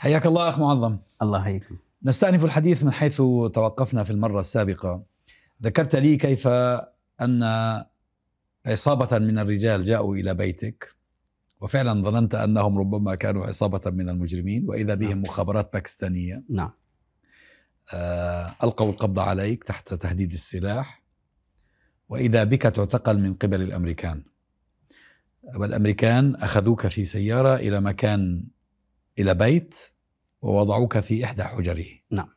حياك الله اخ معظم الله يحييكم نستأنف الحديث من حيث توقفنا في المرة السابقة ذكرت لي كيف أن عصابة من الرجال جاءوا إلى بيتك وفعلا ظننت أنهم ربما كانوا عصابة من المجرمين وإذا بهم نعم. مخابرات باكستانية نعم آه، ألقوا القبض عليك تحت تهديد السلاح وإذا بك تعتقل من قبل الأمريكان والأمريكان أخذوك في سيارة إلى مكان إلى بيت ووضعوك في إحدى حجره نعم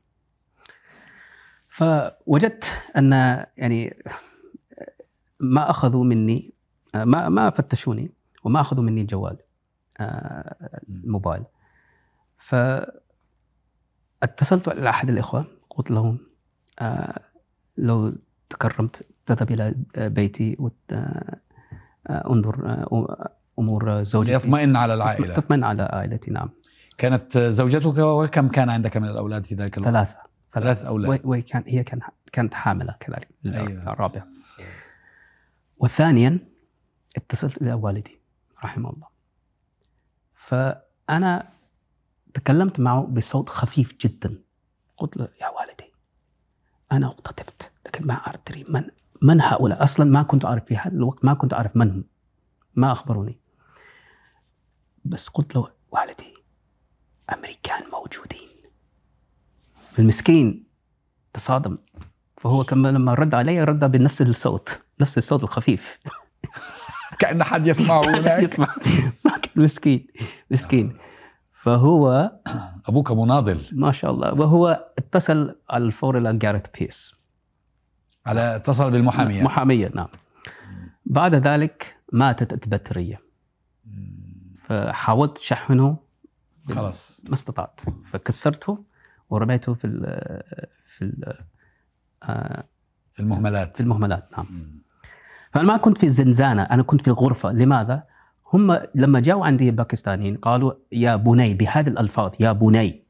فوجدت أن يعني ما أخذوا مني ما ما فتشوني وما أخذوا مني الجوال آه، الموبايل فاتصلت على أحد الإخوة قلت لهم آه، لو تكرمت تذهب إلى بيتي آه، انظر امور زوجتي ليطمئن على العائله تطمئن على عائلتي نعم كانت زوجتك وكم كان عندك من الاولاد في ذلك الوقت؟ ثلاثه ثلاث اولاد كان هي كان كانت حامله كذلك أيوة. الرابعه وثانيا اتصلت الى والدي رحمه الله فانا تكلمت معه بصوت خفيف جدا قلت له يا والدي انا اقتطفت لكن ما ادري من من هؤلاء اصلا ما كنت اعرف في هذا الوقت ما كنت اعرف من هم ما اخبروني بس قلت له والدي أمريكان موجودين المسكين تصادم فهو كما لما رد علي رد بنفس الصوت نفس الصوت الخفيف كأن حد يسمعه هناك يسمع مسكين مسكين فهو أبوك مناضل ما شاء الله وهو اتصل على الفور إلى جاريت بيس على اتصل بالمحامية محامية نعم بعد ذلك ماتت البطارية فحاولت شحنه خلاص ما استطعت فكسرته ورميته في الـ في الـ آه، في المهملات في المهملات نعم فانا ما كنت في الزنزانه انا كنت في الغرفه لماذا هم لما جاءوا عندي الباكستانيين قالوا يا بني بهذه الالفاظ يا بني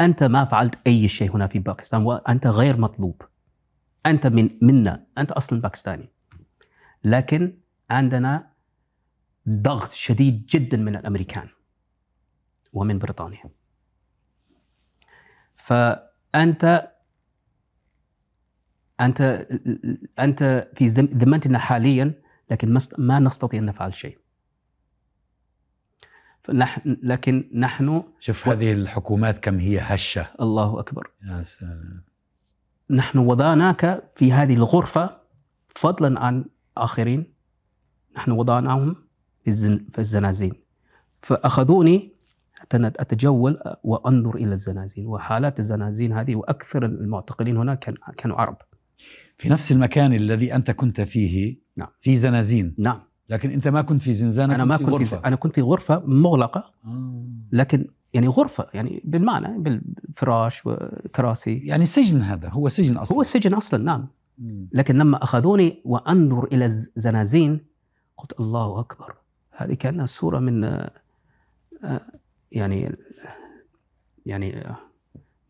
انت ما فعلت اي شيء هنا في باكستان وانت غير مطلوب انت من منا انت اصلا باكستاني لكن عندنا ضغط شديد جدا من الامريكان ومن بريطانيا فأنت أنت أنت في ذمتنا حاليا لكن ما نستطيع أن نفعل شيء فنحن لكن نحن شوف و... هذه الحكومات كم هي هشة الله أكبر يا سلام نحن وضعناك في هذه الغرفة فضلا عن آخرين نحن وضعناهم في الزنازين فأخذوني اتجول وانظر الى الزنازين وحالات الزنازين هذه واكثر المعتقلين هناك كانوا عرب في نفس المكان الذي انت كنت فيه نعم في زنازين نعم لكن انت ما كنت في زنزانه انا ما كنت غرفه في انا كنت في غرفه مغلقه آه. لكن يعني غرفه يعني بالمعنى بالفراش وكراسي يعني سجن هذا هو سجن اصلا هو سجن اصلا نعم لكن لما اخذوني وانظر الى الزنازين قلت الله اكبر هذه كانها صوره من آه، يعني يعني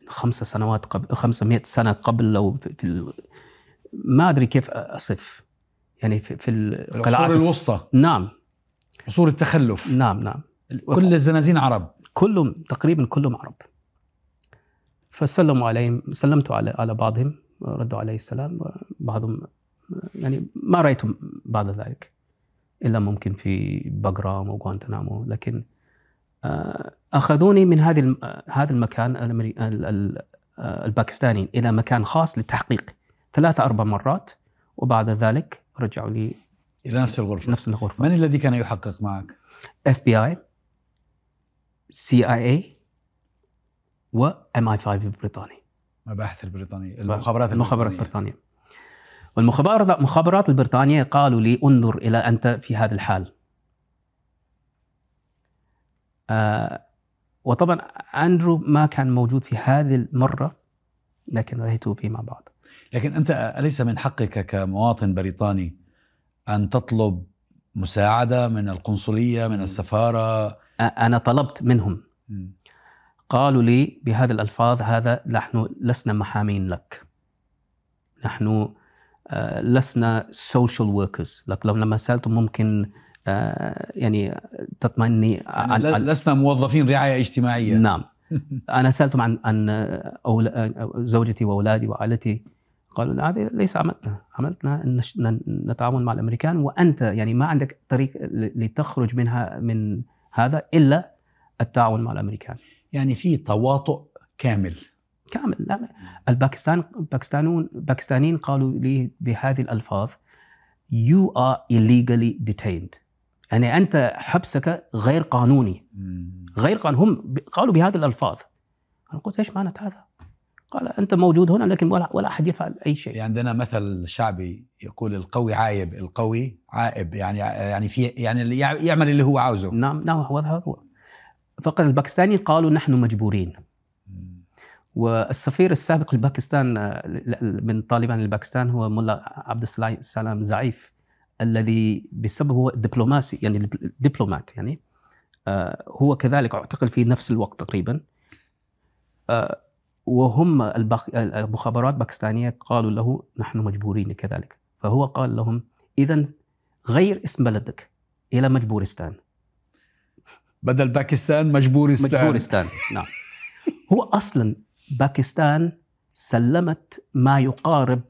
خمسة سنوات قبل 500 سنة قبل لو في ال... ما أدري كيف أصف يعني في, في العصور الوسطى نعم عصور التخلف نعم نعم كل الزنازين عرب كلهم تقريبا كلهم عرب فسلموا عليهم سلمت على على بعضهم ردوا عليه السلام بعضهم يعني ما رايتهم بعد ذلك الا ممكن في بقرام وغوانتنامو لكن آه، اخذوني من هذه آه، هذا المكان آه، الباكستاني الى مكان خاص للتحقيق ثلاثة اربع مرات وبعد ذلك رجعوا لي الى نفس الغرفه نفس الغرفه من الذي كان يحقق معك؟ اف بي اي سي اي اي وام اي 5 البريطاني مباحث البريطانية المخابرات المخابرات البريطانية والمخابرات المخابرات البريطانية قالوا لي انظر إلى أنت في هذا الحال آه، وطبعا اندرو ما كان موجود في هذه المره لكن رأيته فيما بعد لكن انت اليس من حقك كمواطن بريطاني ان تطلب مساعده من القنصليه من السفاره انا طلبت منهم قالوا لي بهذه الالفاظ هذا نحن لسنا محامين لك نحن آه، لسنا سوشيال وركرز لك لما سالتهم ممكن آه، يعني تطمئني يعني عن لسنا موظفين رعايه اجتماعيه نعم انا سالتهم عن عن زوجتي واولادي وعائلتي قالوا هذا ليس عملنا عملتنا ان نتعاون مع الامريكان وانت يعني ما عندك طريق لتخرج منها من هذا الا التعاون مع الامريكان يعني في تواطؤ كامل كامل لا الباكستان باكستانون باكستانيين قالوا لي بهذه الالفاظ you are illegally detained يعني انت حبسك غير قانوني غير قانوني هم قالوا بهذه الالفاظ انا قلت ايش معنى هذا؟ قال انت موجود هنا لكن ولا, ولا احد يفعل اي شيء يعني عندنا مثل شعبي يقول القوي عايب القوي عائب يعني يعني في يعني يعمل اللي هو عاوزه نعم نعم هو هذا هو فقط الباكستاني قالوا نحن مجبورين والسفير السابق لباكستان من طالبان الباكستان هو ملا عبد السلام زعيف الذي بسببه دبلوماسي يعني دبلومات يعني آه، هو كذلك اعتقل في نفس الوقت تقريبا آه، وهم المخابرات الباكستانية قالوا له نحن مجبورين كذلك فهو قال لهم إذا غير اسم بلدك إلى مجبورستان بدل باكستان مجبورستان مجبورستان نعم هو أصلا باكستان سلمت ما يقارب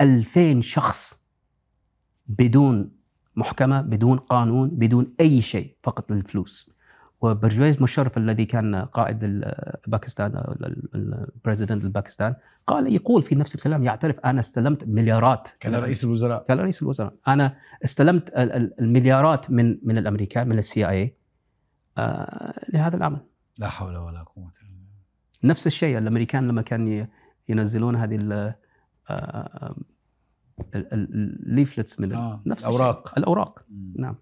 2000 شخص بدون محكمه بدون قانون بدون اي شيء فقط للفلوس وبرجويز مشرف الذي كان قائد باكستان البريزيدنت الباكستان قال يقول في نفس الكلام يعترف انا استلمت مليارات كان رئيس الوزراء كان رئيس الوزراء انا استلمت المليارات من من الامريكان من السي اي إيه، آه، لهذا العمل لا حول ولا قوه الا بالله نفس الشيء الامريكان لما كان ينزلون هذه آه، آه، الليفلتس من آه. نفس الاوراق الشيء. الاوراق مم. نعم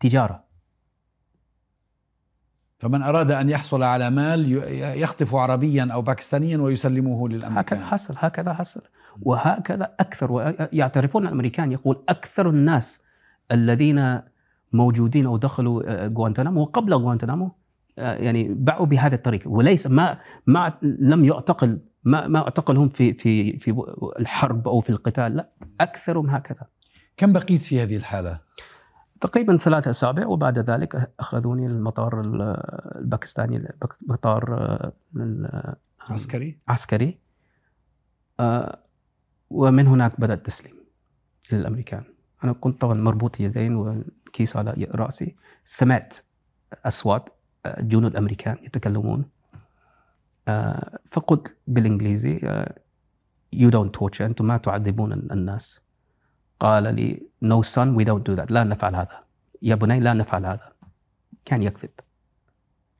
تجاره فمن اراد ان يحصل على مال يخطف عربيا او باكستانيا ويسلمه للامريكان هكذا حصل هكذا حصل وهكذا اكثر يعترفون الامريكان يقول اكثر الناس الذين موجودين او دخلوا آه، غوانتنامو وقبل غوانتنامو آه، يعني باعوا بهذا الطريق وليس ما ما لم يعتقل ما ما اعتقلهم في في في الحرب او في القتال لا اكثرهم هكذا كم بقيت في هذه الحاله؟ تقريبا ثلاثة أسابيع وبعد ذلك أخذوني للمطار الباكستاني مطار آه، آه، عسكري عسكري آه، ومن هناك بدأ التسليم للأمريكان أنا كنت طبعا مربوط يدين والكيس على رأسي سمعت أصوات جنود أمريكان يتكلمون آه، فقلت بالانجليزي يو دونت تورتشر انتم ما تعذبون الناس قال لي نو سون وي دونت دو ذات لا نفعل هذا يا بني لا نفعل هذا كان يكذب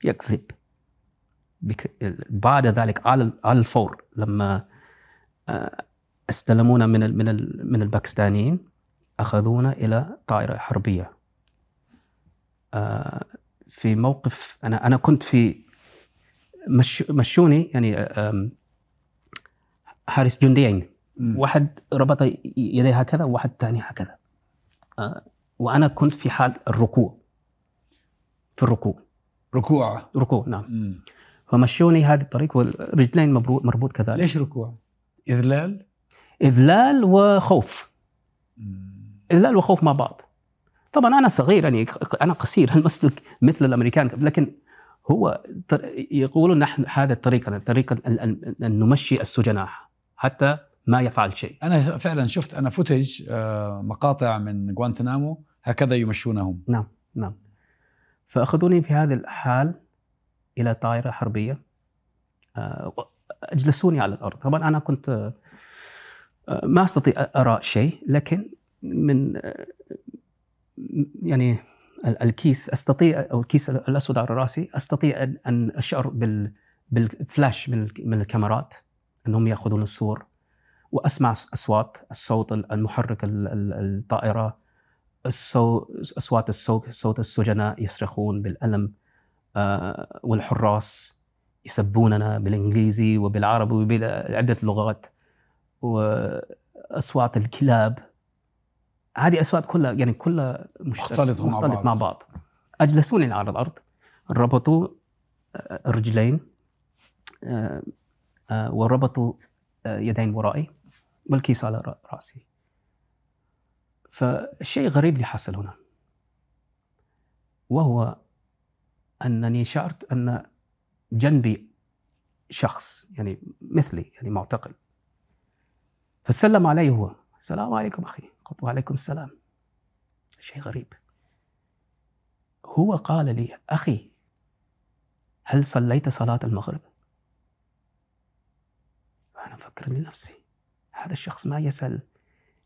يكذب بعد ذلك على على الفور لما آه، استلمونا من من من الباكستانيين اخذونا الى طائره حربيه آه، في موقف انا انا كنت في مش مشوني يعني حارس آه، جنديين واحد ربط يديه هكذا وواحد ثاني هكذا آه، وانا كنت في حال الركوع في الركوع ركوع ركوع نعم مم. فمشوني هذه الطريق والرجلين مربوط كذلك ليش ركوع؟ اذلال؟ اذلال وخوف مم. اذلال وخوف مع بعض طبعا انا صغير يعني انا قصير مثل الامريكان لكن هو يقول نحن هذا طريقنا طريق أن نمشي السجناء حتى ما يفعل شيء أنا فعلا شفت أنا فوتج آه، مقاطع من غوانتنامو هكذا يمشونهم نعم نعم فأخذوني في هذا الحال إلى طائرة حربية آه، أجلسوني على الأرض طبعا أنا كنت آه، ما أستطيع أرى شيء لكن من يعني الكيس استطيع او الكيس الاسود على راسي استطيع ان اشعر بالفلاش من من الكاميرات انهم ياخذون الصور واسمع اصوات الصوت المحرك الطائره اصوات الصوت صوت السجناء يصرخون بالالم آه، والحراس يسبوننا بالانجليزي وبالعربي وبعده لغات واصوات الكلاب هذه اسواق كلها يعني كلها مختلطه مع بعض. مع بعض اجلسوني على الارض ربطوا آه، رجلين آه، آه، وربطوا يدين ورائي والكيس على راسي فالشيء غريب اللي حصل هنا وهو انني شعرت ان جنبي شخص يعني مثلي يعني معتقل فسلم علي هو السلام عليكم أخي قلت وعليكم السلام شيء غريب هو قال لي أخي هل صليت صلاة المغرب؟ أنا أفكر لنفسي هذا الشخص ما يسأل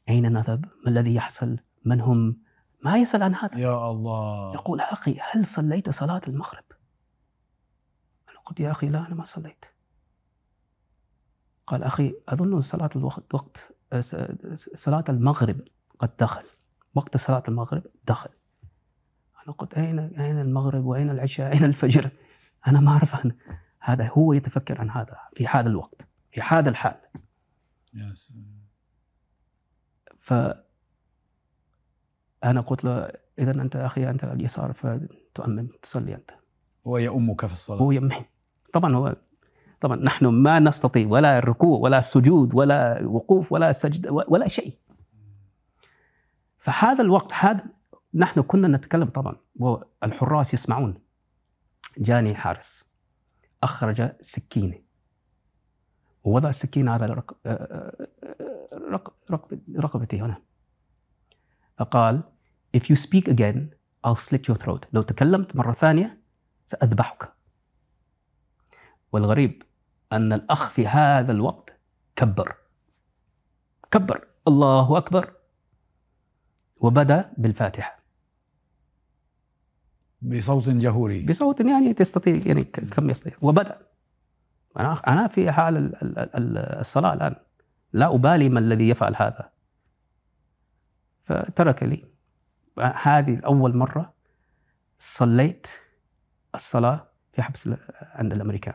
أين نذهب؟ ما الذي يحصل؟ من هم؟ ما يسأل عن هذا يا الله يقول أخي هل صليت صلاة المغرب؟ أنا قلت يا أخي لا أنا ما صليت قال أخي أظن صلاة الوقت وقت آه، صلاة المغرب قد دخل وقت صلاة المغرب دخل أنا قلت أين أين المغرب وأين العشاء أين الفجر أنا ما أعرف أنا. هذا هو يتفكر عن هذا في هذا الوقت في هذا الحال يا سلام ف أنا قلت له إذا أنت أخي أنت على اليسار فتؤمن تصلي أنت هو يؤمك في الصلاة هو يمحي طبعا هو طبعا نحن ما نستطيع ولا الركوع ولا السجود ولا وقوف ولا سجد ولا شيء فهذا الوقت هذا نحن كنا نتكلم طبعا والحراس يسمعون جاني حارس أخرج سكينة ووضع السكين على رقبتي آه، آه، هنا فقال if you speak again I'll slit your throat لو تكلمت مرة ثانية سأذبحك والغريب أن الأخ في هذا الوقت كبر كبر الله أكبر وبدأ بالفاتحة بصوت جهوري بصوت يعني تستطيع يعني كم يستطيع وبدأ أنا أنا في حال الصلاة الآن لا أبالي ما الذي يفعل هذا فترك لي هذه أول مرة صليت الصلاة في حبس عند الأمريكان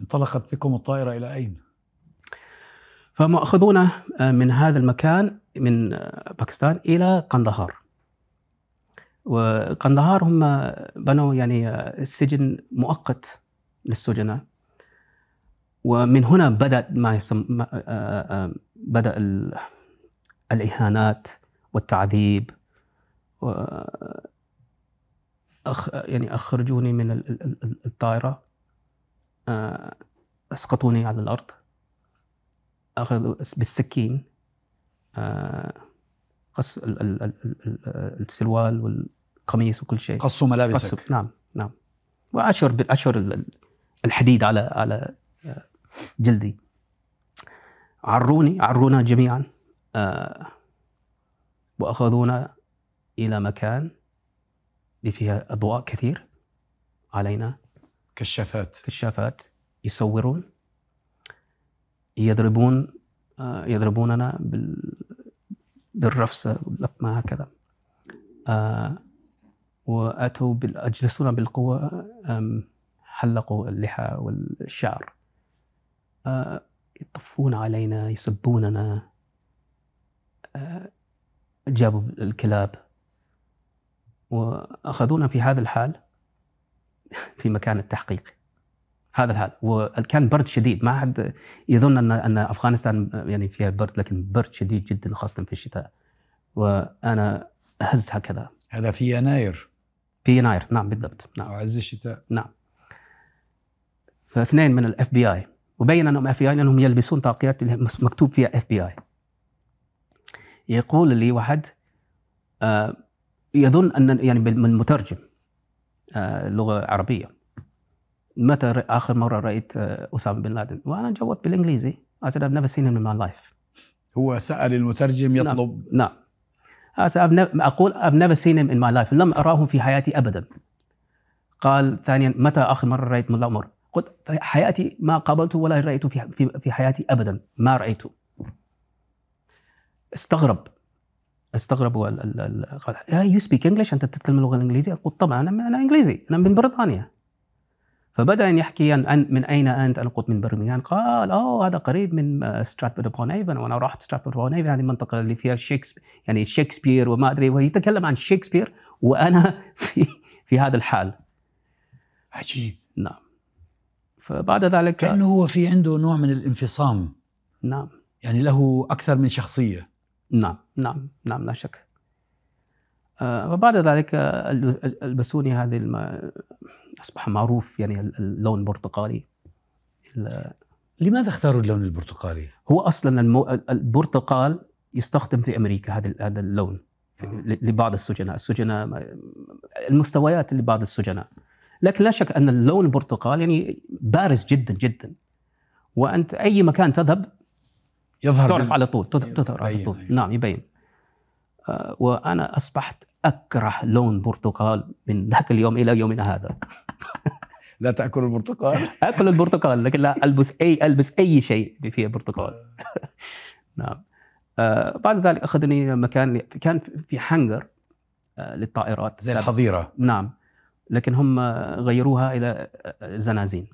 انطلقت بكم الطائرة إلى أين؟ فمأخذون آه، من هذا المكان من آه، باكستان إلى قندهار وقندهار هم آه، بنوا يعني سجن مؤقت للسجناء ومن هنا بدأ ما يسمى بدأ الإهانات والتعذيب و يعني أخرجوني من الطائرة آه، أسقطوني على الأرض أخذوا بالسكين آه، قص السروال والقميص وكل شيء قصوا ملابسك قصوا نعم نعم واشهر أشعر الحديد على على آه، جلدي عروني عرونا جميعا وأخذونا إلى مكان فيها أضواء كثير علينا كشافات كشافات يصورون يضربون آه، يضربوننا بال بالرفسة واللقمة هكذا آه، وأتوا أجلسونا بالقوة حلقوا اللحى والشعر آه، يطفون علينا يسبوننا جابوا الكلاب وأخذونا في هذا الحال في مكان التحقيق هذا الحال وكان برد شديد ما حد يظن ان ان افغانستان يعني فيها برد لكن برد شديد جدا خاصه في الشتاء وانا هز هكذا هذا في يناير في يناير نعم بالضبط نعم عز الشتاء نعم فاثنين من الاف بي اي وبين انهم اف بي اي لانهم يلبسون طاقيات مكتوب فيها اف بي اي يقول لي واحد آه يظن ان يعني بالمترجم آه، لغه عربيه متى اخر مره رايت آه، اسامه بن لادن؟ وانا جاوبت بالانجليزي I said I've never seen him in my life. هو سال المترجم نعم، يطلب نعم, I said, I've never, اقول I've never seen him in my life لم اراه في حياتي ابدا. قال ثانيا متى اخر مره رايت ملا عمر؟ قلت في حياتي ما قابلته ولا رايته في في حياتي ابدا ما رايته. استغرب استغرب قال يو سبيك انجلش انت تتكلم اللغه الانجليزيه؟ قلت طبعا انا انا انجليزي انا من بريطانيا فبدا ان يحكي عن من اين انت؟ انا قلت من برمنغهام قال اوه هذا قريب من ستراتفورد ابون ايفن وانا رحت ستراتفورد ابون ايفن هذه المنطقه اللي فيها شيكسبير يعني شكسبير وما ادري ويتكلم عن شكسبير وانا في في هذا الحال عجيب نعم فبعد ذلك كانه هو في عنده نوع من الانفصام نعم يعني له اكثر من شخصيه نعم نعم نعم لا شك آه، وبعد ذلك البسوني هذه الم... أصبح معروف يعني اللون البرتقالي لماذا اختاروا اللون البرتقالي؟ هو أصلا المو... البرتقال يستخدم في أمريكا هذا هذا اللون آه. لبعض السجناء السجناء المستويات لبعض السجناء لكن لا شك أن اللون البرتقال يعني بارز جدا جدا وأنت أي مكان تذهب يظهر تعرف على طول تظهر على أيوة، طول أيوة. نعم يبين آه وانا اصبحت اكره لون برتقال من ذاك اليوم الى يومنا هذا لا تاكل البرتقال اكل البرتقال لكن لا البس اي البس اي شيء فيه برتقال آه. نعم آه بعد ذلك اخذني مكان كان في حنجر آه للطائرات زي الحظيره نعم لكن هم غيروها الى آه، آه، زنازين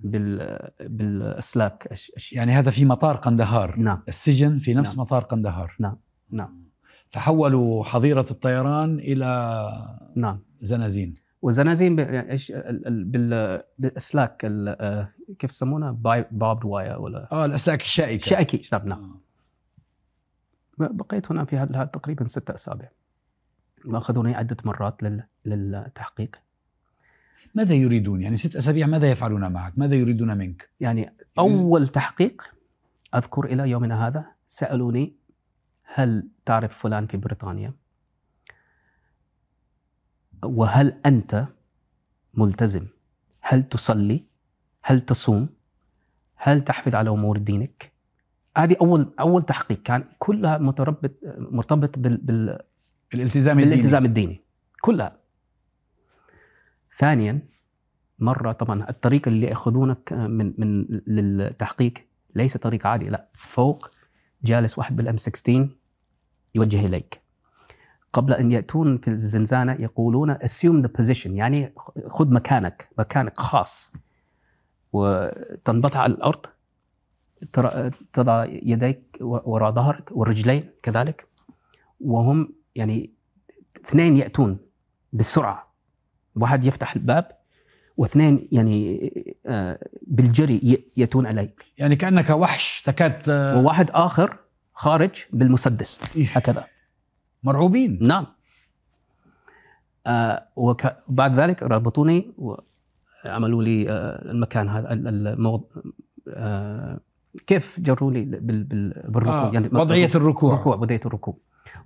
بالاسلاك يعني هذا في مطار قندهار نعم السجن في نفس نعم. مطار قندهار نعم نعم فحولوا حظيره الطيران الى نعم زنازين وزنازين ايش بالاسلاك آه، كيف يسمونها بابد واير ولا اه الاسلاك الشائكه الشائكه نعم نعم آه. بقيت هنا في هذا تقريبا ستة اسابيع واخذوني عده مرات للتحقيق ماذا يريدون يعني ست أسابيع ماذا يفعلون معك ماذا يريدون منك يعني أول تحقيق أذكر إلى يومنا هذا سألوني هل تعرف فلان في بريطانيا وهل أنت ملتزم هل تصلي هل تصوم هل تحفظ على أمور دينك هذه أول أول تحقيق كان كلها متربط مرتبط بال, بال... الالتزام الديني. الديني كلها ثانيا مره طبعا الطريق اللي ياخذونك آه، من من للتحقيق ليس طريق عادي لا فوق جالس واحد بالام 16 يوجه اليك قبل ان ياتون في الزنزانه يقولون assume the position يعني خذ مكانك مكانك خاص وتنبطح على الارض تضع يديك وراء ظهرك والرجلين كذلك وهم يعني اثنين ياتون بالسرعه واحد يفتح الباب واثنين يعني آه، بالجري ياتون عليك يعني كانك وحش تكاد آه، وواحد اخر خارج بالمسدس إيه. هكذا مرعوبين نعم آه وبعد ذلك ربطوني وعملوا لي آه المكان هذا الموض... آه كيف جروا لي بال... بالركوع آه يعني وضعيه الركوع ركوع وضعيه الركوع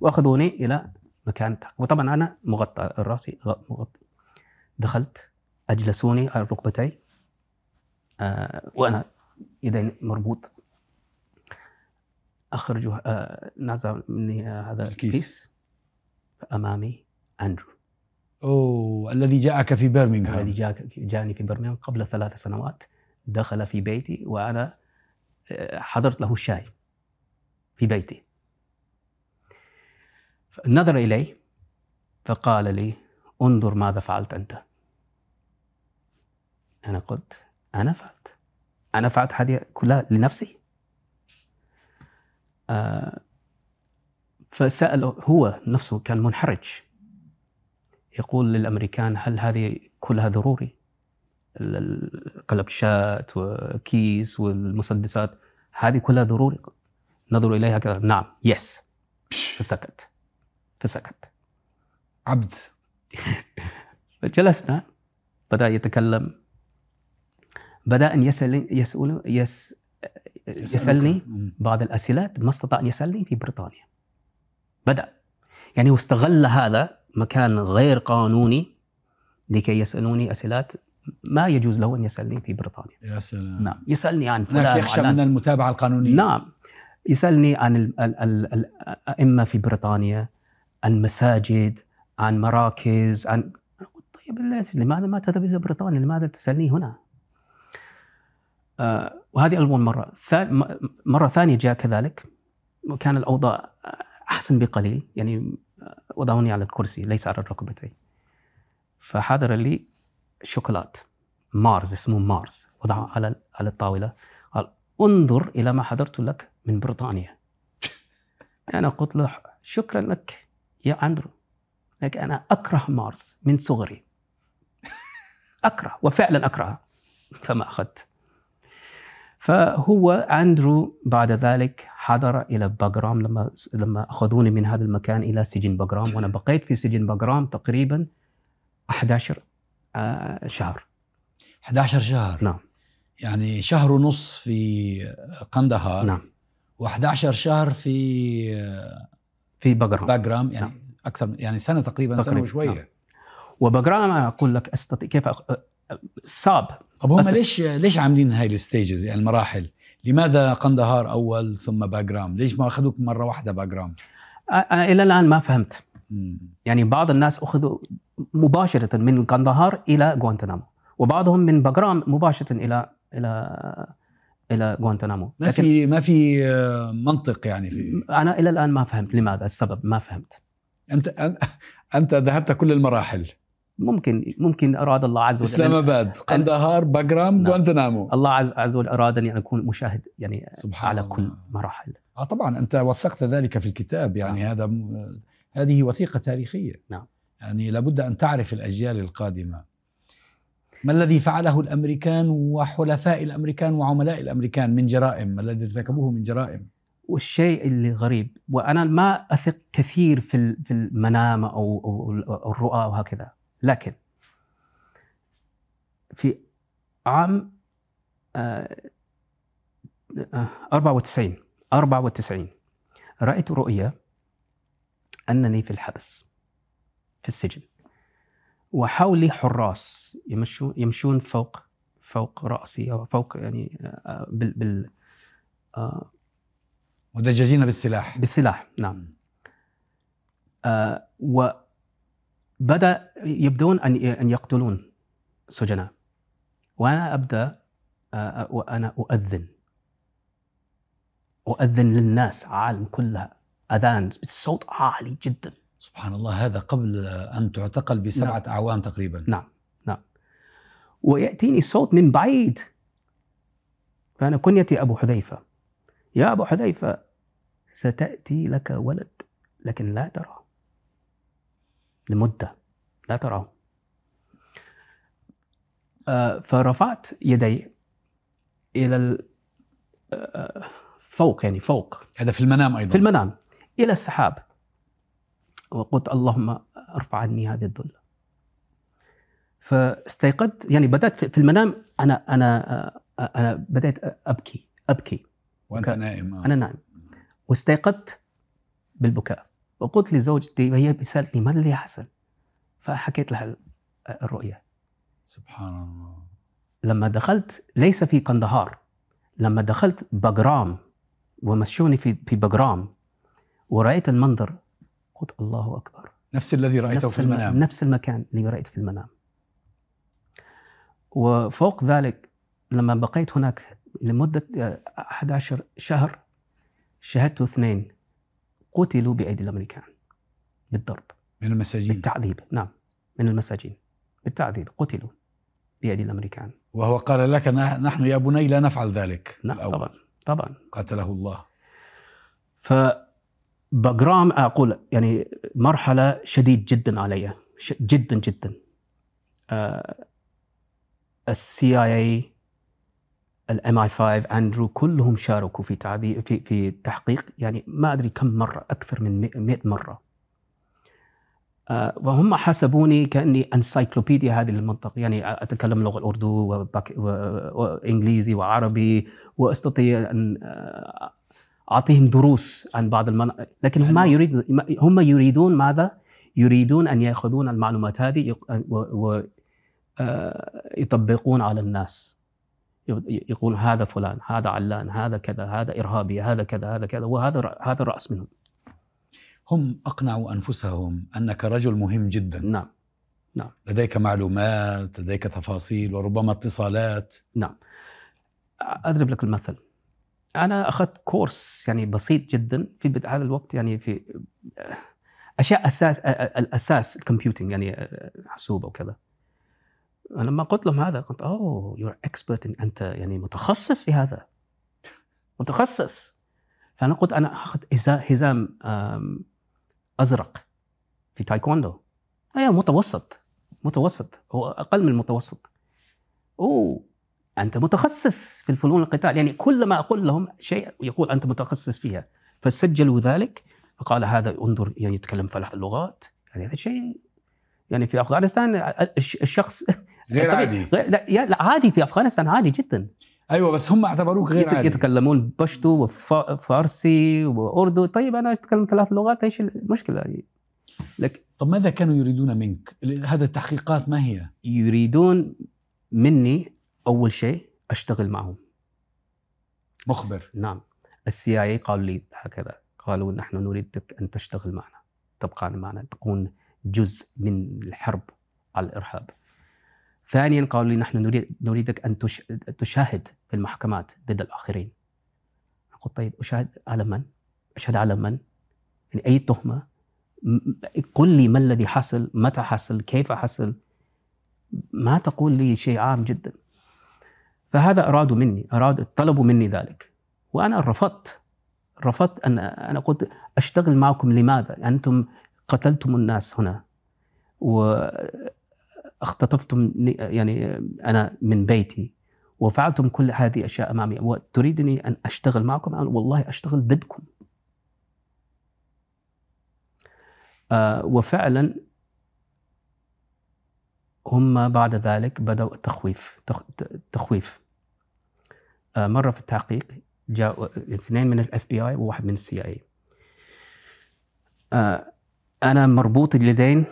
واخذوني الى مكان وطبعا انا مغطى راسي مغطى دخلت أجلسوني على ركبتي آه، وأنا يدي مربوط أخرج آه، نزع مني آه، هذا الكيس, الكيس أمامي أندرو أوه الذي جاءك في برمنغهام الذي جاءك جاءني في برمنغهام قبل ثلاث سنوات دخل في بيتي وأنا حضرت له الشاي في بيتي نظر إلي فقال لي انظر ماذا فعلت أنت أنا قلت أنا فعلت أنا فعلت هذه كلها لنفسي آه فسأل هو نفسه كان منحرج يقول للأمريكان هل هذه كلها ضروري القلبشات وكيس والمسدسات هذه كلها ضروري نظروا إليها كذا نعم يس فسكت فسكت عبد فجلسنا بدأ يتكلم بدأ أن يسأل يسأل يس يسألني بعض الأسئلة ما استطاع أن يسألني في بريطانيا بدأ يعني واستغل هذا مكان غير قانوني لكي يسألوني أسئلة ما يجوز له أن يسألني في بريطانيا يا سلام نعم يسألني عن فلان يخشى من المتابعة القانونية نعم يسألني عن الأئمة في بريطانيا عن مساجد عن مراكز عن طيب لماذا ما تذهب إلى بريطانيا لماذا تسألني هنا آه، وهذه اول مره مره ثانيه جاء كذلك وكان الاوضاع احسن بقليل يعني آه، وضعوني على الكرسي ليس على ركبتي فحضر لي شوكولات مارس اسمه مارس وضعه على على الطاوله قال انظر الى ما حضرت لك من بريطانيا انا قلت له شكرا لك يا اندرو لك انا اكره مارس من صغري اكره وفعلا اكره فما اخذت فهو اندرو بعد ذلك حضر الى باجرام لما لما اخذوني من هذا المكان الى سجن باجرام وانا بقيت في سجن باجرام تقريبا 11 آه، شهر 11 شهر نعم يعني شهر ونص في قندهار نعم و11 شهر في في باجرام باجرام يعني نعم. اكثر يعني سنه تقريبا, تقريبا سنه وشويه نعم. وباجرام اقول لك استطيع كيف صعب طب هم ليش ليش عاملين هاي الستيجز يعني المراحل؟ لماذا قندهار اول ثم باجرام؟ ليش ما اخذوك مره واحده باجرام؟ انا الى الان ما فهمت. مم. يعني بعض الناس اخذوا مباشره من قندهار الى غوانتنامو وبعضهم من باجرام مباشره الى الى الى غوانتنامو ما في ما في آه، منطق يعني في انا الى الان ما فهمت لماذا السبب ما فهمت انت انت ذهبت كل المراحل ممكن ممكن اراد الله عز وجل اسلام اباد قندهار باجرام نعم. غوانتنامو الله عز وجل اراد يعني اكون مشاهد يعني سبحان على الله. كل مراحل اه طبعا انت وثقت ذلك في الكتاب يعني نعم. هذا هذه وثيقه تاريخيه نعم يعني لابد ان تعرف الاجيال القادمه ما الذي فعله الامريكان وحلفاء الامريكان وعملاء الامريكان من جرائم ما الذي ارتكبوه من جرائم والشيء اللي غريب وانا ما اثق كثير في في المنام او او الرؤى وهكذا لكن في عام 94 آه، 94 آه، رأيت رؤية أنني في الحبس في السجن وحولي حراس يمشون يمشون فوق فوق رأسي أو فوق يعني آه، بال بال مدججين بالسلاح بالسلاح نعم آه و بدأ يبدون أن أن يقتلون سجناء وأنا أبدأ وأنا أؤذن أؤذن للناس عالم كلها أذان بصوت عالي جدا سبحان الله هذا قبل أن تعتقل بسبعة نعم. أعوام تقريبا نعم نعم ويأتيني صوت من بعيد فأنا كنيتي أبو حذيفة يا أبو حذيفة ستأتي لك ولد لكن لا تراه لمدة لا تراه آه، فرفعت يدي إلى آه، فوق يعني فوق هذا في المنام أيضا في المنام إلى السحاب وقلت اللهم ارفع عني هذه الذلة فاستيقظت يعني بدأت في المنام أنا أنا آه، أنا بدأت أبكي أبكي وأنت نائم أنا نائم واستيقظت بالبكاء وقلت لزوجتي وهي سالتني ما اللي حصل فحكيت لها الرؤية سبحان الله لما دخلت ليس في قندهار لما دخلت بجرام ومشوني في في بجرام ورأيت المنظر قلت الله أكبر نفس الذي رأيته نفس في المنام نفس المكان اللي رأيت في المنام وفوق ذلك لما بقيت هناك لمدة 11 آه، شهر شهدت اثنين قتلوا بأيدي الأمريكان بالضرب من المساجين بالتعذيب نعم من المساجين بالتعذيب قتلوا بأيدي الأمريكان وهو قال لك نحن يا بني لا نفعل ذلك نعم الأول. طبعا طبعا قتله الله ف بجرام اقول يعني مرحله شديد جدا علي جدا جدا آه، السي اي اي الام اي 5 اندرو كلهم شاركوا في تعذيب في في التحقيق يعني ما ادري كم مره اكثر من 100 مره آه، وهم حسبوني كاني انسايكلوبيديا هذه المنطقه يعني اتكلم لغه الاردو وانجليزي وعربي واستطيع ان آه، اعطيهم دروس عن بعض المناطق لكن هم يريد هم يريدون ماذا؟ يريدون ان ياخذون المعلومات هذه ويطبقون آه، على الناس يقول هذا فلان هذا علان هذا كذا هذا إرهابي هذا كذا هذا كذا وهذا هذا الرأس منهم هم أقنعوا أنفسهم أنك رجل مهم جدا نعم نعم لديك معلومات لديك تفاصيل وربما اتصالات نعم أضرب لك المثل أنا أخذت كورس يعني بسيط جدا في هذا الوقت يعني في أشياء أساس الأساس الكمبيوتنج يعني حاسوب وكذا لما قلت لهم هذا قلت اوه يو اكسبرت انت يعني متخصص في هذا متخصص فانا قلت انا اخذ حزام ازرق في تايكوندو اي أيوة، متوسط متوسط هو اقل من المتوسط اوه انت متخصص في الفنون القتال يعني كلما اقول لهم شيء يقول انت متخصص فيها فسجلوا ذلك فقال هذا انظر يعني يتكلم ثلاث لغات يعني هذا شيء يعني في افغانستان الشخص غير عادي غير لا, لا عادي في افغانستان عادي جدا ايوه بس هم اعتبروك غير عادي يتكلمون بشتو وفارسي واردو طيب انا اتكلم ثلاث لغات ايش المشكله يعني لك طب ماذا كانوا يريدون منك؟ هذا التحقيقات ما هي؟ يريدون مني اول شيء اشتغل معهم مخبر نعم السي اي قالوا لي هكذا قالوا نحن نريدك ان تشتغل معنا تبقى معنا تكون جزء من الحرب على الارهاب. ثانيا قالوا لي نحن نريد نريدك ان تشاهد في المحكمات ضد الاخرين. قلت طيب اشاهد على من؟ اشهد على من؟ يعني اي تهمه قل لي ما الذي حصل؟ متى حصل؟ كيف حصل؟ ما تقول لي شيء عام جدا. فهذا ارادوا مني، اراد طلبوا مني ذلك. وانا رفضت رفضت ان انا قلت اشتغل معكم لماذا؟ انتم قتلتم الناس هنا واختطفتم يعني انا من بيتي وفعلتم كل هذه الاشياء امامي وتريدني ان اشتغل معكم أنا والله اشتغل ضدكم آه وفعلا هم بعد ذلك بدأوا التخويف تخويف آه مرة في التحقيق جاءوا اثنين من الاف بي اي وواحد من السي اي آه، انا مربوط اليدين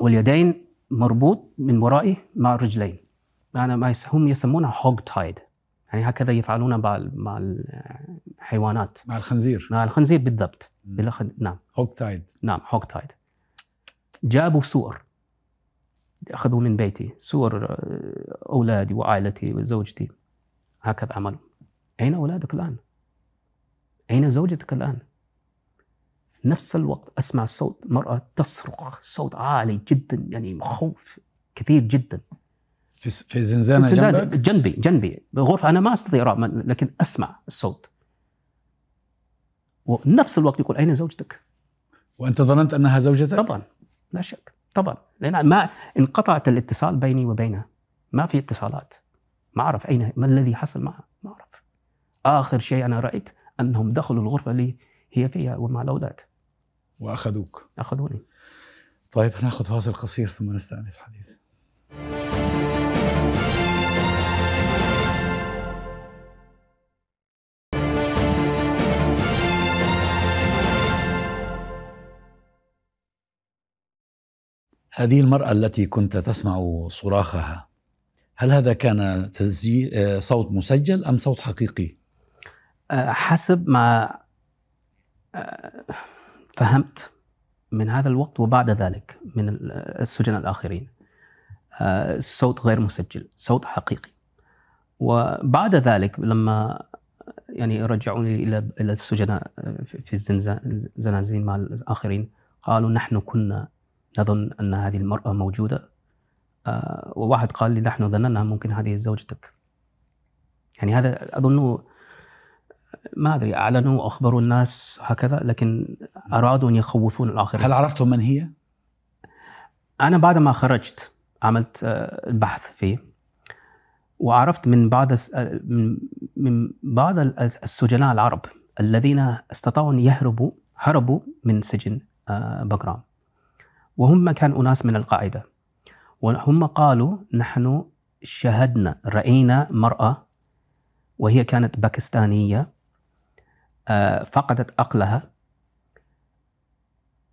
واليدين مربوط من ورائي مع الرجلين انا ما هم يسمونها هوج تايد يعني هكذا يفعلون مع الحيوانات مع الخنزير مع الخنزير بالضبط بالخن... نعم هوج تايد نعم هوج تايد جابوا سور اخذوا من بيتي سور آه، اولادي وعائلتي وزوجتي هكذا عملوا اين اولادك الان؟ اين زوجتك الان؟ نفس الوقت أسمع صوت مرأة تصرخ صوت عالي جدا يعني مخوف كثير جدا في في زنزانة, في جنبك؟ جنبي جنبي بغرفة أنا ما أستطيع أرى لكن أسمع الصوت ونفس الوقت يقول أين زوجتك؟ وأنت ظننت أنها زوجتك؟ طبعا لا شك طبعا لأن ما انقطعت الاتصال بيني وبينها ما في اتصالات ما أعرف أين ما الذي حصل معها ما أعرف آخر شيء أنا رأيت أنهم دخلوا الغرفة اللي هي فيها ومع الأولاد واخذوك اخذوني طيب هناخذ فاصل قصير ثم نستأنف الحديث هذه المرأة التي كنت تسمع صراخها هل هذا كان تسجيل آه، صوت مسجل أم صوت حقيقي؟ آه، حسب ما آه، فهمت من هذا الوقت وبعد ذلك من السجناء الآخرين الصوت آه، غير مسجل صوت حقيقي وبعد ذلك لما يعني رجعوني الى الى السجناء آه، في الزنازين مع الاخرين قالوا نحن كنا نظن ان هذه المراه موجوده آه، وواحد قال لي نحن ظننا ممكن هذه زوجتك يعني هذا أظنه ما ادري اعلنوا واخبروا الناس هكذا لكن ارادوا ان يخوفون الاخرين هل عرفتم من هي؟ انا بعد ما خرجت عملت آه، البحث فيه وعرفت من بعض آه، من بعض السجناء العرب الذين استطاعوا ان يهربوا هربوا من سجن آه، بغرام وهم كان اناس من القاعده وهم قالوا نحن شاهدنا راينا مراه وهي كانت باكستانيه آه، فقدت عقلها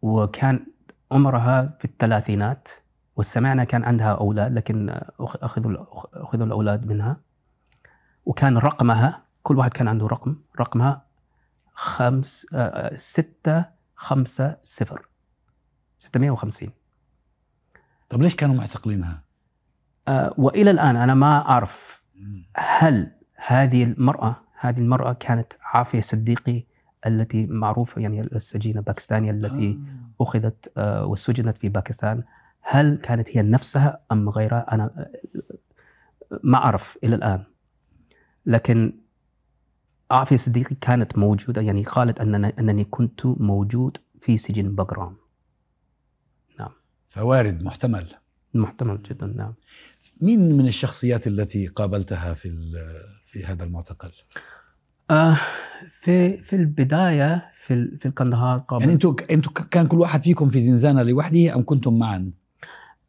وكان عمرها في الثلاثينات وسمعنا كان عندها أولاد لكن أخذوا أخذوا الأولاد منها وكان رقمها كل واحد كان عنده رقم رقمها خمس آه، آه، ستة خمسة صفر 650 طب ليش كانوا معتقلينها؟ وإلى الآن أنا ما أعرف هل هذه المرأة هذه المرأة كانت عافية صديقي التي معروفة يعني السجينة الباكستانية التي آه. أخذت آه، وسجنت في باكستان هل كانت هي نفسها أم غيرها أنا آه، ما أعرف إلى الآن لكن عافية صديقي كانت موجودة يعني قالت أننا أنني كنت موجود في سجن بقران نعم فوارد محتمل محتمل جدا نعم مين من الشخصيات التي قابلتها في في هذا المعتقل؟ آه في في البدايه في في القندهار قبل يعني انتوا انتوا كان كل واحد فيكم في زنزانه لوحده ام كنتم معا؟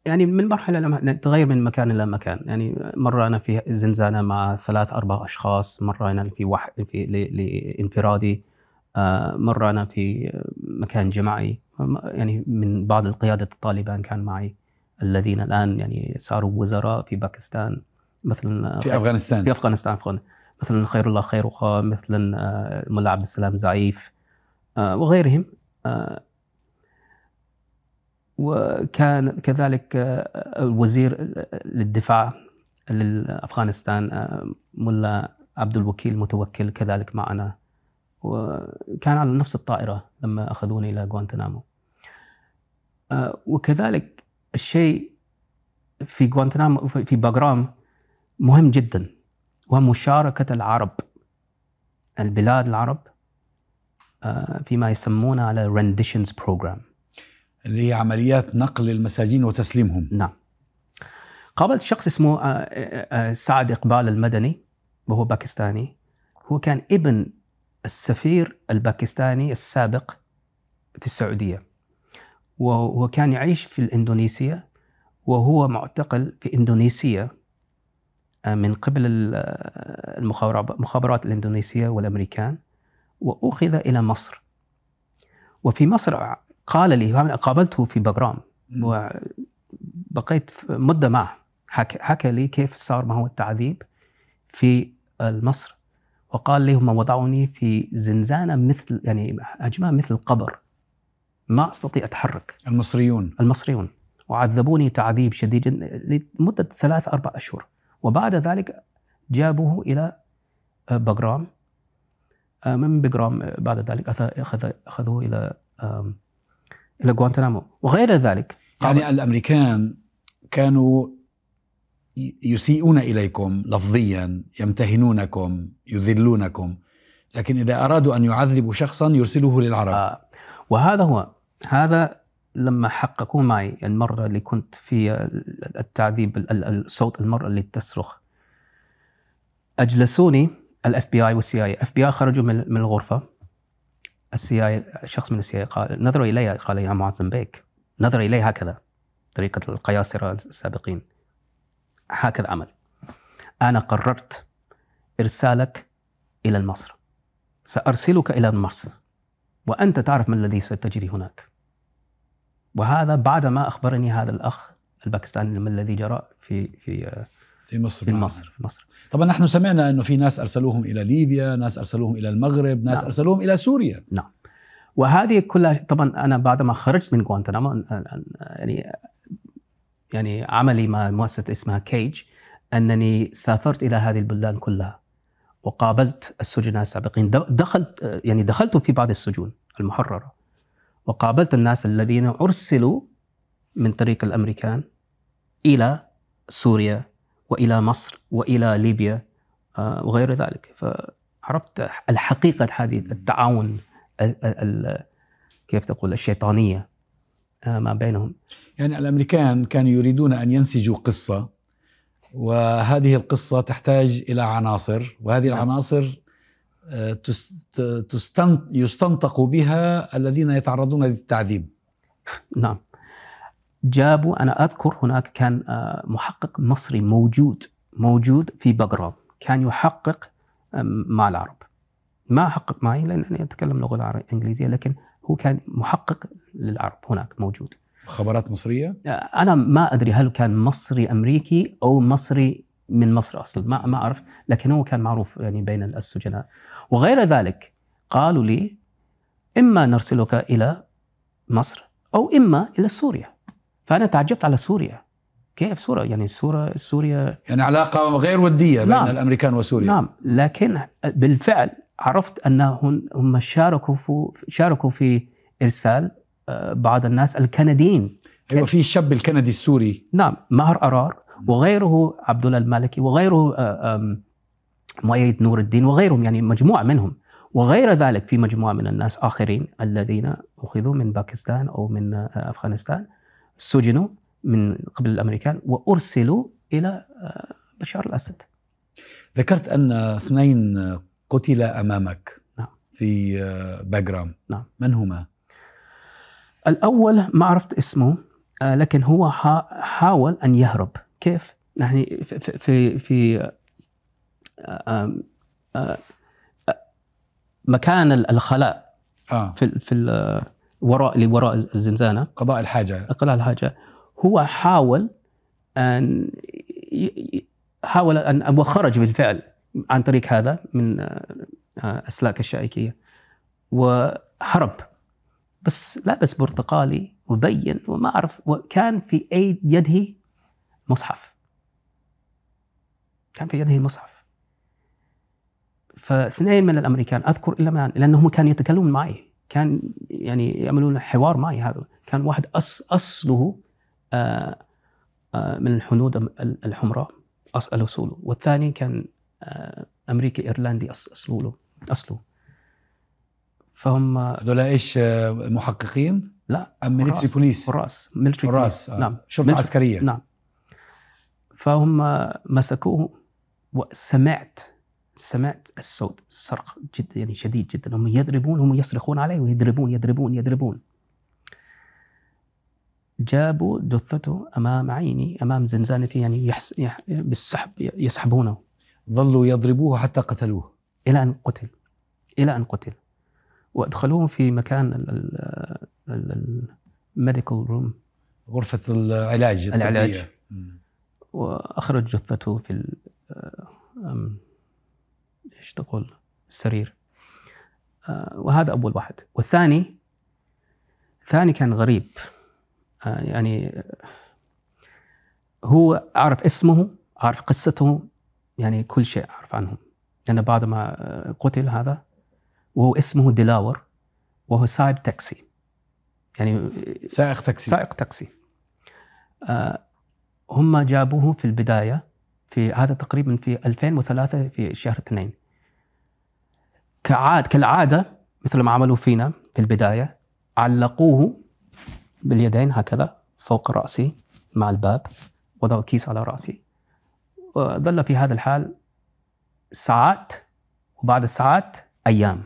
يعني من مرحله تغير من مكان الى مكان يعني مره انا في زنزانه مع ثلاث اربع اشخاص مره انا في واحد في لانفرادي آه مره انا في مكان جماعي يعني من بعض القياده الطالبان كان معي الذين الان يعني صاروا وزراء في باكستان مثلا آه، في افغانستان في افغانستان عفوا مثلا خير الله خيرها مثلا آه، ملا عبد السلام زعيف آه، وغيرهم وكان كذلك الوزير للدفاع لافغانستان ملا عبد الوكيل متوكل كذلك معنا وكان على نفس الطائره لما اخذوني الى غوانتنامو وكذلك الشيء في غوانتنامو في باغرام مهم جدا ومشاركة العرب البلاد العرب آه، فيما يسمونه على رنديشنز بروجرام اللي هي عمليات نقل المساجين وتسليمهم نعم قابلت شخص اسمه آه، آه، سعد إقبال المدني وهو باكستاني هو كان ابن السفير الباكستاني السابق في السعودية وهو كان يعيش في الإندونيسيا وهو معتقل في إندونيسيا آه، من قبل آه، المخابرات الاندونيسيه والامريكان واخذ الى مصر وفي مصر قال لي قابلته في بغرام وبقيت مده معه حكى, حكى لي كيف صار ما هو التعذيب في مصر وقال لي هم وضعوني في زنزانه مثل يعني حجمها مثل القبر ما استطيع اتحرك المصريون المصريون وعذبوني تعذيب شديد لمده ثلاث اربع اشهر وبعد ذلك جابوه إلى آه، بغرام آه، من بغرام آه، بعد ذلك أخذ أخذوه إلى إلى غوانتنامو وغير ذلك يعني الأمريكان كانوا يسيئون إليكم لفظيا يمتهنونكم يذلونكم لكن إذا أرادوا أن يعذبوا شخصا يرسلوه للعرب آه وهذا هو هذا لما حققوا معي المرة اللي كنت في التعذيب الصوت المرأة اللي تصرخ أجلسوني الاف بي اي والسي اي اف بي اي خرجوا من الغرفة السي اي شخص من السي اي قال نظر إلي قال يا معظم بيك نظر إلي هكذا طريقة القياصرة السابقين هكذا عمل أنا قررت إرسالك إلى مصر سأرسلك إلى مصر وأنت تعرف ما الذي ستجري هناك وهذا بعد ما اخبرني هذا الاخ الباكستاني ما الذي جرى في في آه، في مصر في مصر في مصر طبعا نحن سمعنا انه في ناس ارسلوهم الى ليبيا، ناس ارسلوهم الى المغرب، ناس نعم. ارسلوهم الى سوريا نعم وهذه كلها طبعا انا بعد ما خرجت من غوانتنامو يعني يعني عملي مع مؤسسه اسمها كيج انني سافرت الى هذه البلدان كلها وقابلت السجناء السابقين دخلت آه، يعني دخلت في بعض السجون المحرره وقابلت الناس الذين أرسلوا من طريق الأمريكان إلى سوريا وإلى مصر وإلى ليبيا آه، وغير ذلك فعرفت الحقيقة هذه التعاون كيف تقول الشيطانية آه، ما بينهم يعني الأمريكان كانوا يريدون أن ينسجوا قصة وهذه القصة تحتاج إلى عناصر وهذه نعم. العناصر آه، يستنطق بها الذين يتعرضون للتعذيب نعم جابوا أنا أذكر هناك كان آه، محقق مصري موجود موجود في بغرام كان يحقق مع العرب ما حقق معي لأنني أتكلم لغة إنجليزية لكن هو كان محقق للعرب هناك موجود خبرات مصرية؟ آه، أنا ما أدري هل كان مصري أمريكي أو مصري من مصر اصلا ما ما اعرف لكن هو كان معروف يعني بين السجناء وغير ذلك قالوا لي اما نرسلك الى مصر او اما الى سوريا فانا تعجبت على سوريا كيف سوريا يعني سوريا سوريا يعني علاقه غير وديه بين نعم الامريكان وسوريا نعم لكن بالفعل عرفت انهم هم شاركوا في شاركوا في ارسال آه، بعض الناس الكنديين ايوه في الشاب الكندي السوري نعم مهر ارار وغيره عبد الله المالكي وغيره آه، مؤيد نور الدين وغيرهم يعني مجموعه منهم وغير ذلك في مجموعه من الناس اخرين الذين اخذوا من باكستان او من آه، افغانستان سجنوا من قبل الامريكان وارسلوا الى آه، بشار الاسد. ذكرت ان اثنين قتل امامك نعم. في باجرام نعم من هما؟ الاول ما عرفت اسمه لكن هو حاول ان يهرب كيف؟ نحن في في, في آه، آه، مكان الخلاء آه. في في وراء لوراء الزنزانه قضاء الحاجه قضاء الحاجه هو حاول ان حاول ان وخرج بالفعل عن طريق هذا من آه، اسلاك الشائكيه وهرب بس لابس برتقالي وبين وما اعرف وكان في ايد يده مصحف كان في يده المصحف فاثنين من الامريكان اذكر الا ما لانهم كانوا يتكلمون معي كان يعني يعملون حوار معي هذا كان واحد أص اصله آآ آه، آآ آه، من الحنود الحمراء اصل اصوله والثاني كان آه، امريكي ايرلندي اصله اصله فهم هذول ايش محققين؟ لا ام ميلتري بوليس؟ حراس ميلتري بوليس نعم شرطه عسكريه نعم فهم مسكوه وسمعت سمعت الصوت الصرخ جدا يعني شديد جدا هم يضربون هم يصرخون عليه ويضربون يضربون يضربون جابوا جثته امام عيني امام زنزانتي يعني يحس يح بالسحب يسحبونه ظلوا يضربوه حتى قتلوه الى ان قتل الى ان قتل وادخلوه في مكان الميديكال روم غرفه العلاج العلاج وأخرج جثته في آه، إيش تقول السرير آه، وهذا أول واحد والثاني ثاني كان غريب آه، يعني هو أعرف اسمه أعرف قصته يعني كل شيء أعرف عنهم لأن بعد ما قتل هذا وهو اسمه دلاور وهو سايب تاكسي يعني سائق تاكسي سائق تاكسي هم جابوه في البداية في هذا تقريبا في 2003 في شهر اثنين كعاد كالعادة مثل ما عملوا فينا في البداية علقوه باليدين هكذا فوق رأسي مع الباب وضعوا كيس على رأسي ظل في هذا الحال ساعات وبعد الساعات أيام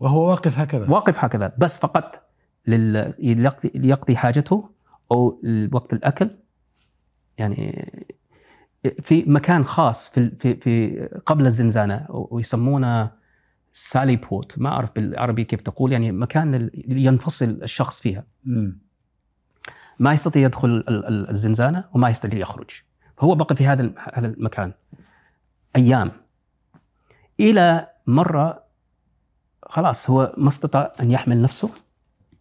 وهو واقف هكذا واقف هكذا بس فقط ليقضي حاجته أو وقت الأكل يعني في مكان خاص في في في قبل الزنزانه ويسمونه سالي بوت ما اعرف بالعربي كيف تقول يعني مكان ينفصل الشخص فيها ما يستطيع يدخل الزنزانه وما يستطيع يخرج فهو بقي في هذا هذا المكان ايام الى مره خلاص هو ما استطاع ان يحمل نفسه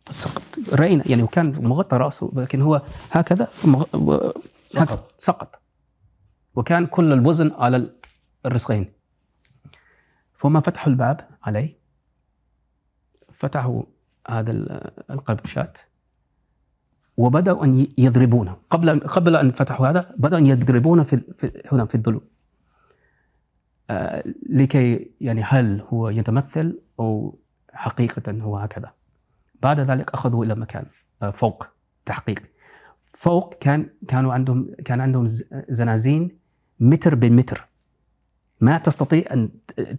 سقط راينا يعني وكان مغطى راسه لكن هو هكذا سقط سقط وكان كل الوزن على الرزقين فهم فتحوا الباب علي فتحوا هذا القلب شات وبداوا ان يضربونه قبل قبل ان فتحوا هذا بداوا ان يضربونه في, هنا في الضلوع آه لكي يعني هل هو يتمثل او حقيقه هو هكذا بعد ذلك اخذوا الى مكان آه فوق تحقيق فوق كان كانوا عندهم كان عندهم زنازين متر بمتر ما تستطيع ان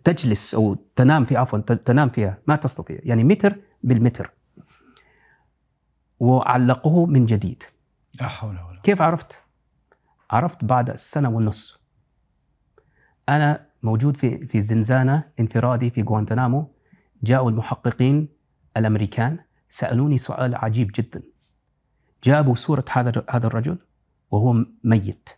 تجلس او تنام في عفوا تنام فيها ما تستطيع يعني متر بالمتر وعلقوه من جديد لا حول ولا كيف عرفت؟ عرفت بعد سنه ونص انا موجود في في زنزانه انفرادي في غوانتنامو جاءوا المحققين الامريكان سالوني سؤال عجيب جدا جابوا صورة هذا هذا الرجل وهو ميت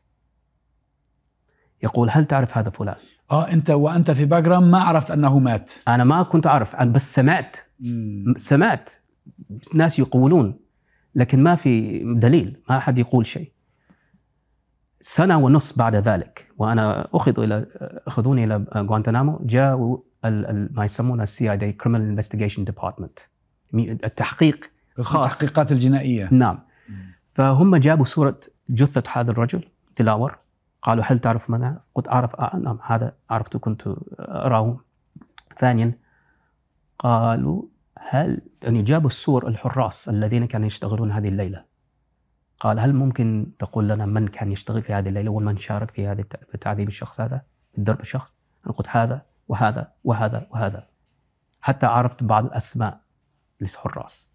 يقول هل تعرف هذا فلان؟ اه انت وانت في باك ما عرفت انه مات انا ما كنت اعرف انا بس سمعت مم. سمعت ناس يقولون لكن ما في دليل ما احد يقول شيء سنة ونص بعد ذلك وأنا أخذ إلى أخذوني إلى غوانتنامو جاء ما يسمونه السي اي دي كريمنال انفستيجيشن ديبارتمنت التحقيق الخاص التحقيقات الجنائية نعم فهم جابوا صورة جثة هذا الرجل دلاور قالوا هل تعرف من قلت أعرف آه نعم هذا عرفته كنت أراه ثانيا قالوا هل يعني جابوا الصور الحراس الذين كانوا يشتغلون هذه الليلة قال هل ممكن تقول لنا من كان يشتغل في هذه الليلة ومن شارك في هذا التعذيب تعذيب الشخص هذا في الشخص أنا قلت هذا وهذا وهذا وهذا حتى عرفت بعض الأسماء للحراس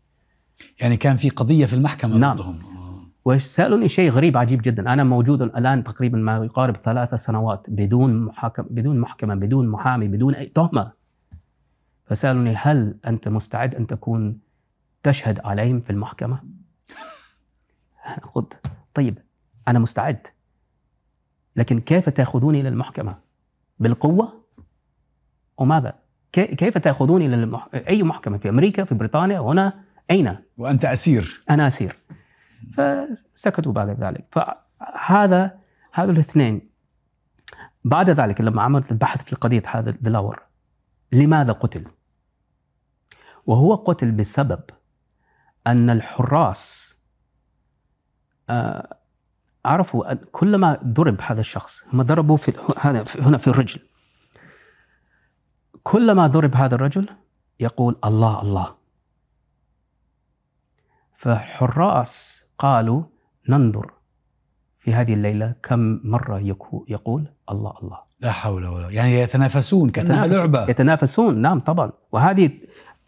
يعني كان في قضية في المحكمة نعم. ضدهم وسالوني شيء غريب عجيب جدا انا موجود الان تقريبا ما يقارب ثلاثة سنوات بدون محاكم بدون محكمه بدون محامي بدون اي تهمه فسالوني هل انت مستعد ان تكون تشهد عليهم في المحكمه خذ قلت طيب انا مستعد لكن كيف تاخذوني الى المحكمه بالقوه وماذا كيف تاخذوني الى المح... اي محكمه في امريكا في بريطانيا هنا اين وانت اسير انا اسير فسكتوا بعد ذلك فهذا هذول الاثنين بعد ذلك لما عملت البحث في قضية هذا دلاور لماذا قتل؟ وهو قتل بسبب أن الحراس آه، عرفوا أن كلما ضرب هذا الشخص هم ضربوا في هنا في الرجل كلما ضرب هذا الرجل يقول الله الله فحراس قالوا ننظر في هذه الليلة كم مرة يقول الله الله لا حول ولا يعني يتنافسون كأنها لعبة يتنافسون نعم طبعا وهذه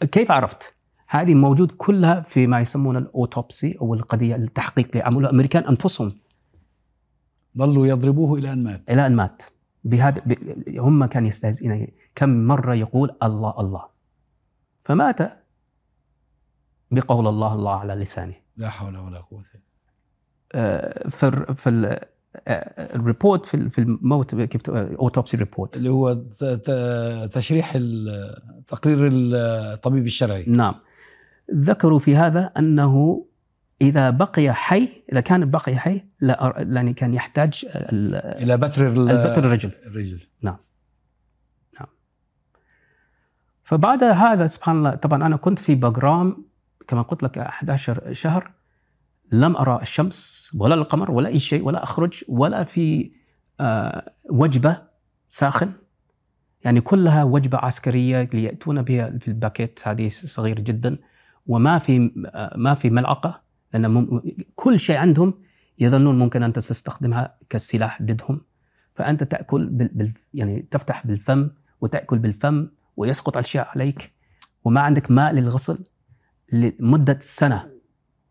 كيف عرفت؟ هذه موجود كلها في ما يسمون الاوتوبسي او القضيه التحقيق لعمل الامريكان انفسهم ظلوا يضربوه الى ان مات الى ان مات بهذا ب... هم كانوا يستهزئون كم مره يقول الله الله فمات بقول الله الله على لسانه لا حول ولا قوه إلا آه، آه، في في الريبورت في الموت كيف اوتوبسي ريبورت آه، اللي هو تشريح تقرير الطبيب الشرعي نعم ذكروا في هذا انه اذا بقي حي اذا كان بقي حي لا يعني كان يحتاج الى بتر البتر الرجل الرجل نعم نعم فبعد هذا سبحان الله طبعا انا كنت في بجرام كما قلت لك 11 شهر لم أرى الشمس ولا القمر ولا أي شيء ولا أخرج ولا في آه، وجبة ساخن يعني كلها وجبة عسكرية ليأتون بها في الباكيت هذه صغيرة جدا وما في آه، ما في ملعقة لأن كل شيء عندهم يظنون ممكن أنت تستخدمها كسلاح ضدهم فأنت تأكل بال يعني تفتح بالفم وتأكل بالفم ويسقط الأشياء عليك وما عندك ماء للغسل لمدة سنة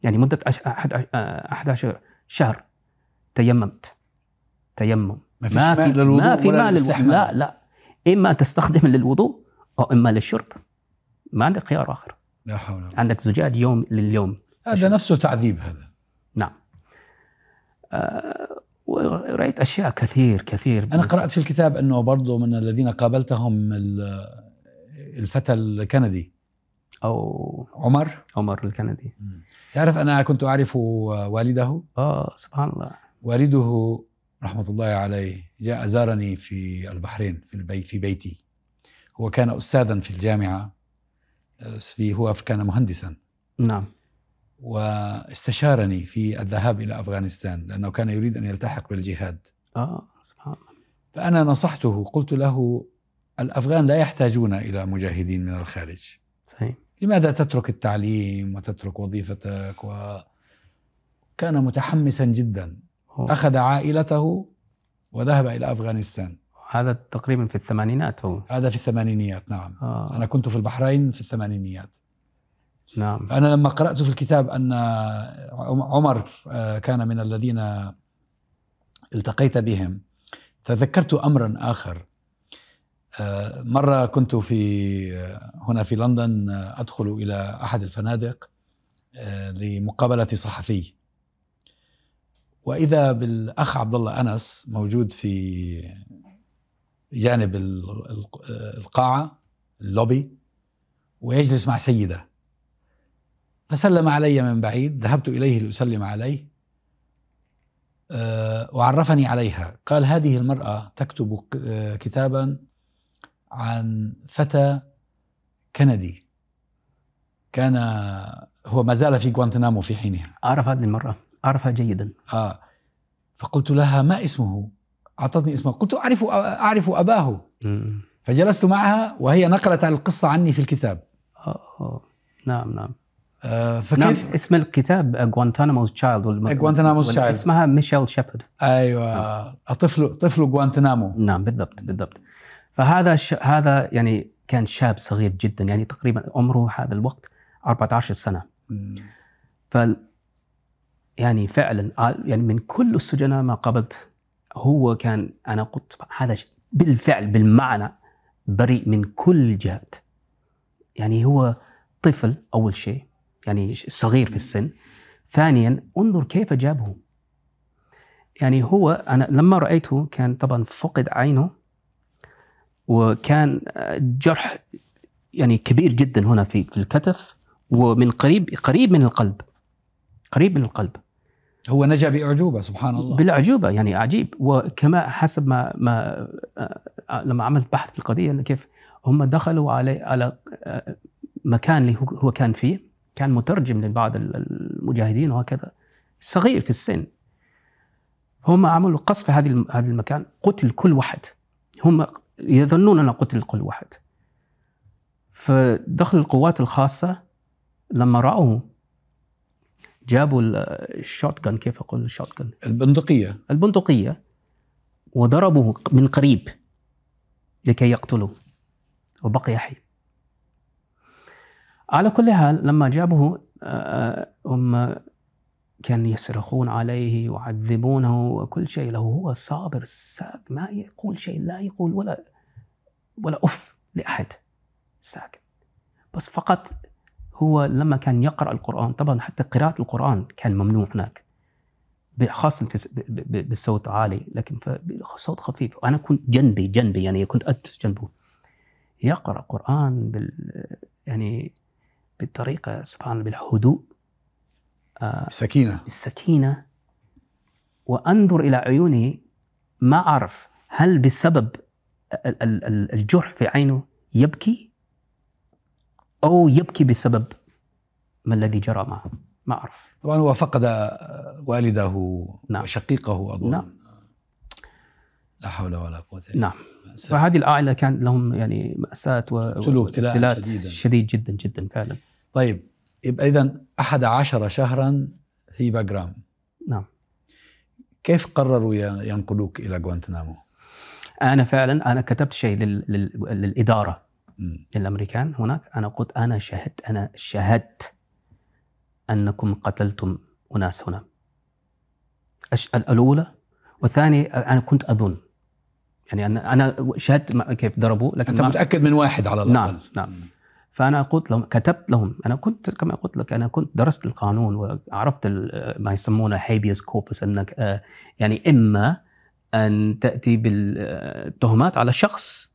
يعني مدة أحد أحد عشر شهر تيممت تيمم ما, فيش ما في ماء للوضوء ما في ولا ماء للوضوء لا لا إما تستخدم للوضوء أو إما للشرب ما عندك خيار آخر لا حول عندك زجاج يوم لليوم هذا الشرب. نفسه تعذيب هذا نعم آه ورأيت أشياء كثير كثير أنا قرأت في الكتاب أنه برضه من الذين قابلتهم الفتى الكندي او عمر عمر الكندي تعرف انا كنت اعرف والده اه سبحان الله والده رحمه الله عليه جاء زارني في البحرين في البيت في بيتي هو كان استاذا في الجامعه آه، في هو كان مهندسا نعم واستشارني في الذهاب الى افغانستان لانه كان يريد ان يلتحق بالجهاد اه سبحان الله فانا نصحته قلت له الافغان لا يحتاجون الى مجاهدين من الخارج صحيح لماذا تترك التعليم وتترك وظيفتك وكان متحمسا جدا أخذ عائلته وذهب إلى أفغانستان هذا تقريبا في الثمانينات هو هذا في الثمانينيات نعم آه. أنا كنت في البحرين في الثمانينيات نعم أنا لما قرأت في الكتاب أن عمر آه، كان من الذين التقيت بهم تذكرت أمرا آخر آه، مرة كنت في آه، هنا في لندن آه، أدخل إلى أحد الفنادق لمقابلة صحفي وإذا بالأخ عبد الله أنس موجود في جانب القاعة اللوبي ويجلس مع سيدة فسلم علي من بعيد ذهبت إليه لأسلم عليه وعرفني عليها قال هذه المرأة تكتب كتابا عن فتى كندي كان هو ما زال في غوانتنامو في حينها أعرف هذه المرأة أعرفها جيدا آه فقلت لها ما اسمه أعطتني اسمه قلت أعرف أعرف أباه م. فجلست معها وهي نقلت القصة عني في الكتاب أوه. نعم نعم آه، فكيف نعم اسم الكتاب غوانتانامو تشايلد غوانتانامو تشايلد اسمها ميشيل شيبرد ايوه آه. طفل طفل غوانتانامو نعم بالضبط بالضبط فهذا ش... هذا يعني كان شاب صغير جدا يعني تقريبا عمره هذا الوقت 14 سنه مم. ف يعني فعلا آه، يعني من كل السجناء ما قابلت هو كان انا قلت هذا بالفعل بالمعنى بريء من كل الجهات يعني هو طفل اول شيء يعني صغير في السن ثانيا انظر كيف جابه يعني هو انا لما رايته كان طبعا فقد عينه وكان آه، جرح يعني كبير جدا هنا في في الكتف ومن قريب قريب من القلب قريب من القلب هو نجا باعجوبه سبحان الله بالاعجوبه يعني عجيب وكما حسب ما ما آه، آه، لما عملت بحث في القضيه كيف هم دخلوا علي على مكان اللي هو كان فيه كان مترجم لبعض المجاهدين وهكذا صغير في السن هم عملوا قصف هذه هذا المكان قتل كل واحد هم يظنون أن قتل كل واحد فدخل القوات الخاصة لما رأوا جابوا الشوت جن كيف أقول الشوت جن البندقية البندقية وضربوه من قريب لكي يقتلوه وبقي حي على كل حال لما جابه آه، هم كانوا يصرخون عليه ويعذبونه وكل شيء له هو صابر الساق ما يقول شيء لا يقول ولا ولا أف لأحد ساكت بس فقط هو لما كان يقرأ القرآن طبعا حتى قراءة القرآن كان ممنوع هناك خاصة بالصوت عالي لكن صوت خفيف أنا كنت جنبي جنبي يعني كنت أجلس جنبه يقرأ قرآن بال يعني بالطريقة سبحان الله بالهدوء آه، السكينة السكينة وأنظر إلى عيونه ما أعرف هل بسبب الجرح في عينه يبكي أو يبكي بسبب ما الذي جرى معه ما أعرف طبعا هو فقد والده نعم. وشقيقه أظن نعم. لا حول ولا قوة إلا نعم مأساة. فهذه العائلة كان لهم يعني مأساة وابتلاء شديدا. شديد جدا جدا فعلا طيب يبقى إذا أحد عشر شهرا في باجرام نعم كيف قرروا ينقلوك إلى غوانتنامو؟ انا فعلا انا كتبت شيء لل... لل... للاداره الامريكان هناك انا قلت انا شهدت انا شهدت انكم قتلتم اناس هنا الاولى والثانيه انا كنت اظن يعني انا انا شهدت كيف ضربوا لكن انت متاكد من واحد على الاقل نعم نعم فانا قلت لهم كتبت لهم انا كنت كما قلت لك انا كنت درست القانون وعرفت ما يسمونه هيبيس كوبس انك آه، يعني اما ان تاتي بالتهمات على شخص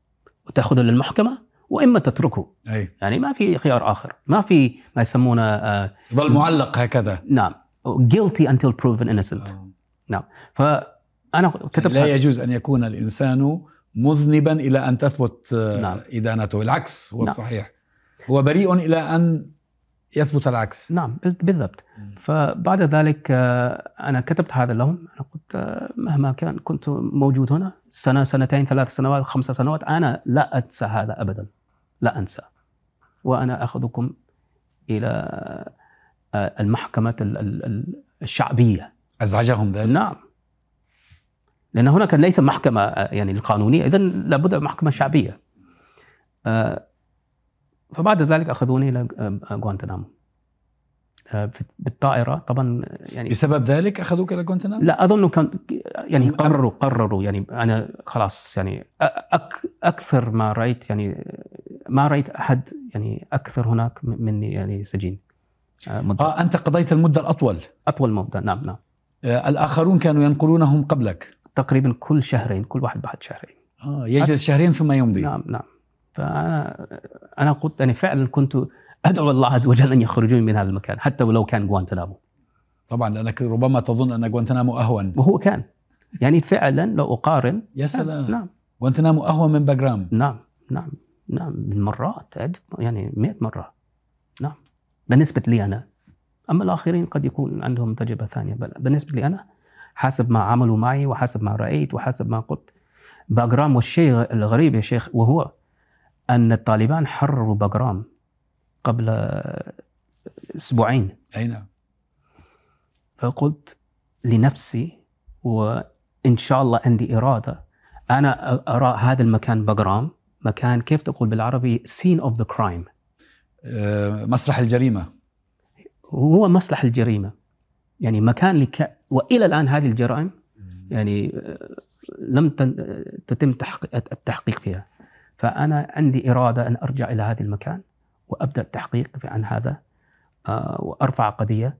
وتاخذه للمحكمه واما تتركه أي. يعني ما في خيار اخر ما في ما يسمونه آه، ظل معلق هكذا نعم guilty until proven innocent أوه. نعم فانا كتبت لا يجوز ان يكون الانسان مذنبا الى ان تثبت آه، نعم. ادانته العكس هو نعم. الصحيح هو بريء الى ان يثبت العكس نعم بالضبط فبعد ذلك آه، أنا كتبت هذا لهم أنا قلت آه، مهما كان كنت موجود هنا سنة سنتين ثلاث سنوات خمسة سنوات أنا لا أنسى هذا أبدا لا أنسى وأنا أخذكم إلى آه، المحكمة الشعبية أزعجهم ذلك؟ نعم لأن هنا كان ليس محكمة يعني القانونية إذا لابد محكمة شعبية فبعد ذلك اخذوني الى غوانتنامو آه، بالطائره طبعا يعني بسبب ذلك اخذوك الى غوانتنامو؟ لا اظن كان يعني قرروا قرروا يعني انا خلاص يعني أك اكثر ما رايت يعني ما رايت احد يعني اكثر هناك مني يعني سجين مدة. آه،, اه انت قضيت المده الاطول اطول مده نعم نعم آه الاخرون كانوا ينقلونهم قبلك تقريبا كل شهرين كل واحد بعد شهرين اه يجلس أك... شهرين ثم يمضي نعم نعم فانا انا قلت يعني فعلا كنت ادعو الله عز وجل ان يخرجوني من هذا المكان حتى ولو كان جوانتنامو طبعا لانك ربما تظن ان جوانتنامو اهون وهو كان يعني فعلا لو اقارن يا سلام نعم جوانتنامو اهون من باجرام نعم نعم نعم من مرات عدة يعني 100 مرة نعم بالنسبة لي أنا أما الآخرين قد يكون عندهم تجربة ثانية بل بالنسبة لي أنا حسب ما عملوا معي وحسب ما رأيت وحسب ما قلت باجرام والشيء الغريب يا شيخ وهو أن الطالبان حرروا بقرام قبل أسبوعين أي نعم فقلت لنفسي وإن شاء الله عندي إرادة أنا أرى هذا المكان بقرام مكان كيف تقول بالعربي scene of the crime آه، مسرح الجريمة هو مسرح الجريمة يعني مكان لك والى الان هذه الجرائم يعني آه، لم آه، تتم التحقيق فيها فأنا عندي إرادة أن أرجع إلى هذا المكان وأبدأ التحقيق عن هذا آه، وأرفع قضية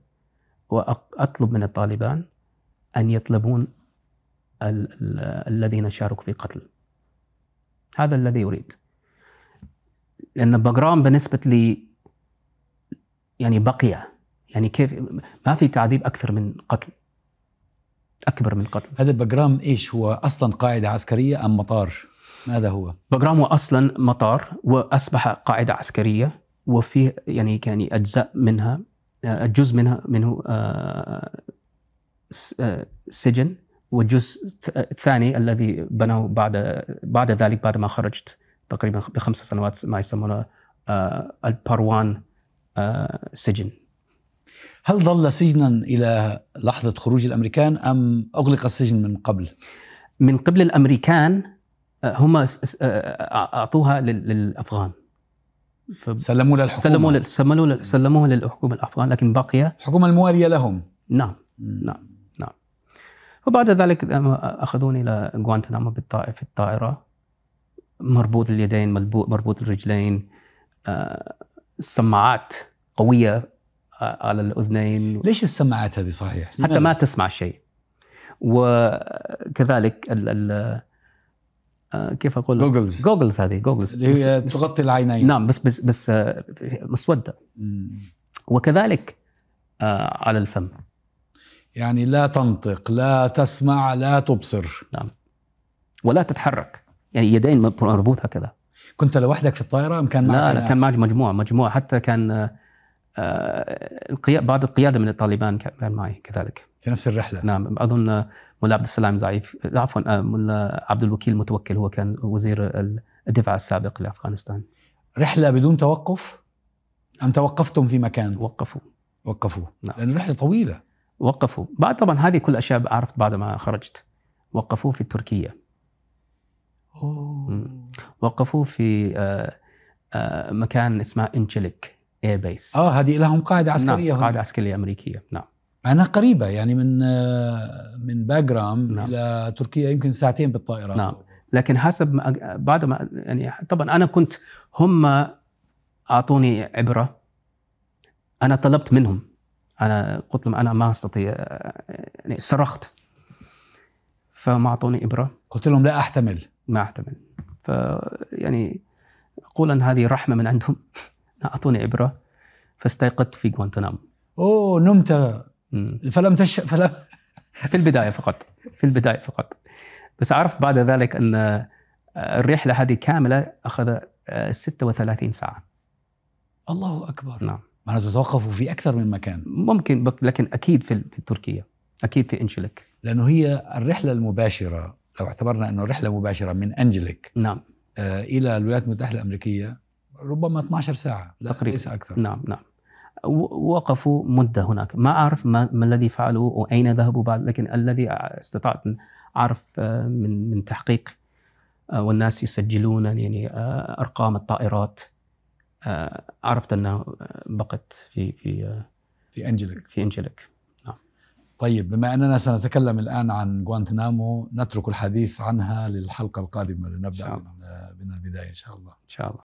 وأطلب من الطالبان أن يطلبون ال ال الذين شاركوا في قتل هذا الذي أريد لأن بقرام بالنسبة لي يعني بقية يعني كيف ما في تعذيب أكثر من قتل أكبر من قتل هذا بقرام إيش هو أصلا قاعدة عسكرية أم مطار؟ ماذا هو؟ بجرام هو اصلا مطار واصبح قاعده عسكريه وفيه يعني كان اجزاء منها الجزء منها منه آه، آه، سجن والجزء الثاني الذي بناه بعد بعد ذلك بعد ما خرجت تقريبا بخمس سنوات ما يسمونه آه، الباروان سجن هل ظل سجنا الى لحظه خروج الامريكان ام اغلق السجن من قبل؟ من قبل الامريكان هم اعطوها للافغان سلموا للحكومه سلموا سلموا سلموها للحكومه الافغان لكن باقيه الحكومه المواليه لهم نعم نعم نعم وبعد ذلك اخذوني الى غوانتنامو بالطائره في الطائره مربوط اليدين مربوط الرجلين السماعات آه، قويه على الاذنين ليش السماعات هذه صحيح؟ حتى ما تسمع شيء وكذلك ال ال آه، كيف اقول جوجلز جوجلز هذه جوجلز اللي هي تغطي العينين نعم بس بس بس آه، مسوده وكذلك آه، على الفم يعني لا تنطق لا تسمع لا تبصر نعم ولا تتحرك يعني يدين مربوط هكذا كنت لوحدك في الطائره ام كان معك لا لا كان معي مجموعه مجموعه حتى كان بعض القياده من الطالبان كان معي كذلك في نفس الرحله نعم اظن ملا عبد السلام زعيف عفوا آه، ملا عبد الوكيل المتوكل هو كان وزير الدفاع السابق لافغانستان رحله بدون توقف ام توقفتم في مكان وقفوا وقفوا نعم. لان رحله طويله وقفوا بعد طبعا هذه كل اشياء عرفت بعد ما خرجت وقفوه في تركيا أوه. وقفوه في آه، آه، مكان اسمه انجليك اير بيس اه هذه لهم قاعده نعم، عسكريه نعم قاعده عسكريه امريكيه نعم أنا قريبة يعني من من باجرام نعم. إلى تركيا يمكن ساعتين بالطائرة نعم لكن حسب ما بعد ما يعني طبعا أنا كنت هم أعطوني عبرة أنا طلبت منهم أنا قلت لهم أنا ما أستطيع يعني صرخت فما أعطوني إبرة قلت لهم لا أحتمل ما أحتمل ف يعني ان هذه رحمة من عندهم أعطوني إبرة فاستيقظت في غوانتنامو اوه نمت فلم تش فلم في البدايه فقط في البدايه فقط بس عرفت بعد ذلك ان آه، الرحله هذه كامله اخذ 36 آه، ساعه الله اكبر نعم معناته توقفوا في اكثر من مكان ممكن لكن اكيد في, في تركيا اكيد في انجلك لانه هي الرحله المباشره لو اعتبرنا انه الرحله مباشره من انجلك نعم آه، الى الولايات المتحده الامريكيه ربما 12 ساعه لا تقريبا ليس اكثر نعم نعم وقفوا مدة هناك ما أعرف ما, ما الذي فعلوا وأين ذهبوا بعد لكن الذي استطعت أعرف آه، من من تحقيق آه، والناس يسجلون يعني آه، أرقام الطائرات عرفت أنها بقت في في في أنجلك في أنجلك نعم. طيب بما أننا سنتكلم الآن عن غوانتنامو نترك الحديث عنها للحلقة القادمة لنبدأ من البداية إن شاء الله إن شاء الله